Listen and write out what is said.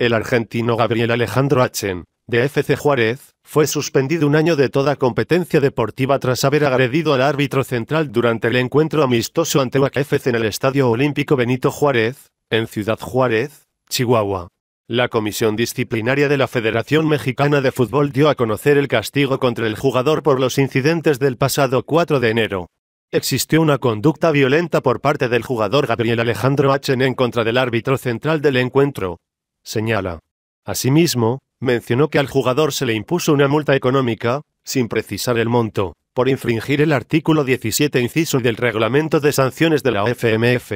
El argentino Gabriel Alejandro Achen, de FC Juárez, fue suspendido un año de toda competencia deportiva tras haber agredido al árbitro central durante el encuentro amistoso ante UAC en el Estadio Olímpico Benito Juárez, en Ciudad Juárez, Chihuahua. La Comisión Disciplinaria de la Federación Mexicana de Fútbol dio a conocer el castigo contra el jugador por los incidentes del pasado 4 de enero. Existió una conducta violenta por parte del jugador Gabriel Alejandro Achen en contra del árbitro central del encuentro, señala. Asimismo, mencionó que al jugador se le impuso una multa económica, sin precisar el monto, por infringir el artículo 17 inciso del reglamento de sanciones de la FMF.